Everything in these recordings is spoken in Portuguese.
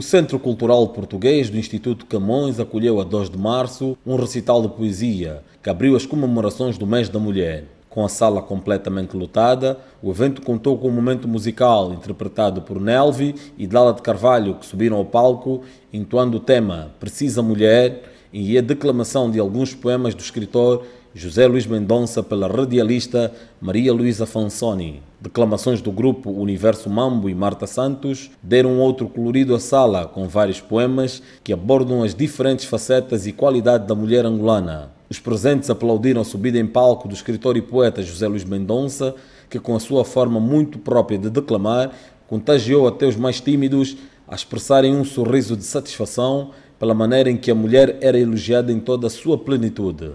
O Centro Cultural Português do Instituto Camões acolheu a 2 de março um recital de poesia que abriu as comemorações do mês da mulher. Com a sala completamente lotada, o evento contou com um momento musical interpretado por Nelvi e Dala de Carvalho, que subiram ao palco entoando o tema Precisa Mulher e a declamação de alguns poemas do escritor José Luís Mendonça pela radialista Maria Luísa Fansoni. Declamações do grupo Universo Mambo e Marta Santos deram outro colorido à sala, com vários poemas que abordam as diferentes facetas e qualidade da mulher angolana. Os presentes aplaudiram a subida em palco do escritor e poeta José Luís Mendonça, que com a sua forma muito própria de declamar, contagiou até os mais tímidos a expressarem um sorriso de satisfação pela maneira em que a mulher era elogiada em toda a sua plenitude.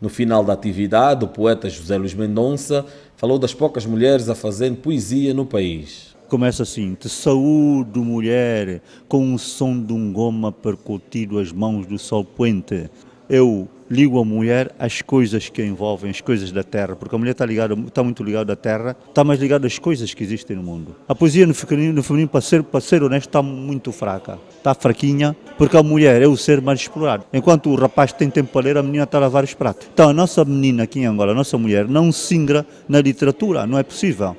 No final da atividade, o poeta José Luís Mendonça falou das poucas mulheres a fazerem poesia no país. Começa assim: Te saúdo, mulher, com o som de um goma percutido às mãos do sol poente eu ligo a mulher às coisas que envolvem, as coisas da terra, porque a mulher está, ligada, está muito ligada à terra, está mais ligada às coisas que existem no mundo. A poesia no feminino, no feminino para, ser, para ser honesto, está muito fraca, está fraquinha, porque a mulher é o ser mais explorado. Enquanto o rapaz tem tempo para ler, a menina está a lavar os pratos. Então, a nossa menina aqui em Angola, a nossa mulher, não singra na literatura, não é possível.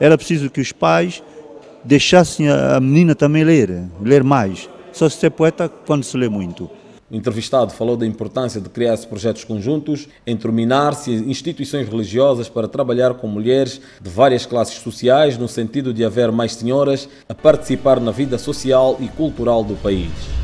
Era preciso que os pais deixassem a menina também ler, ler mais. Só se é poeta quando se lê muito. O entrevistado falou da importância de criar-se projetos conjuntos, entre minarce se instituições religiosas para trabalhar com mulheres de várias classes sociais, no sentido de haver mais senhoras a participar na vida social e cultural do país.